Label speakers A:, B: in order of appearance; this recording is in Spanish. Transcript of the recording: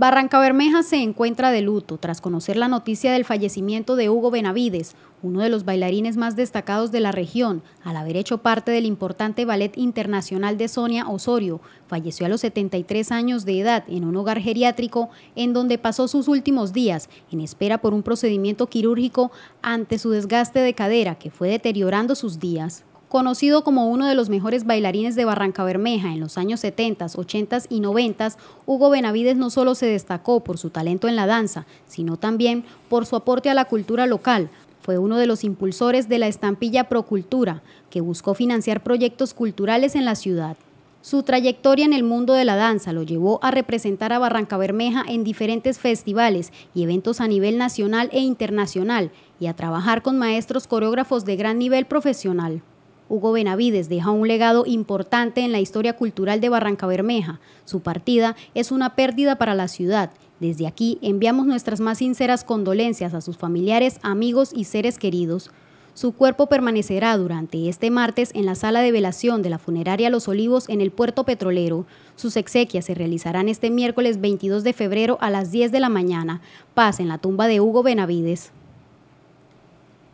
A: Barranca Bermeja se encuentra de luto tras conocer la noticia del fallecimiento de Hugo Benavides, uno de los bailarines más destacados de la región, al haber hecho parte del importante Ballet Internacional de Sonia Osorio. Falleció a los 73 años de edad en un hogar geriátrico en donde pasó sus últimos días en espera por un procedimiento quirúrgico ante su desgaste de cadera que fue deteriorando sus días. Conocido como uno de los mejores bailarines de Barranca Bermeja en los años 70, 80 y 90, Hugo Benavides no solo se destacó por su talento en la danza, sino también por su aporte a la cultura local, fue uno de los impulsores de la estampilla Procultura, que buscó financiar proyectos culturales en la ciudad. Su trayectoria en el mundo de la danza lo llevó a representar a Barranca Bermeja en diferentes festivales y eventos a nivel nacional e internacional y a trabajar con maestros coreógrafos de gran nivel profesional. Hugo Benavides deja un legado importante en la historia cultural de Barranca Bermeja. Su partida es una pérdida para la ciudad. Desde aquí enviamos nuestras más sinceras condolencias a sus familiares, amigos y seres queridos. Su cuerpo permanecerá durante este martes en la sala de velación de la funeraria Los Olivos en el puerto petrolero. Sus exequias se realizarán este miércoles 22 de febrero a las 10 de la mañana. Paz en la tumba de Hugo Benavides.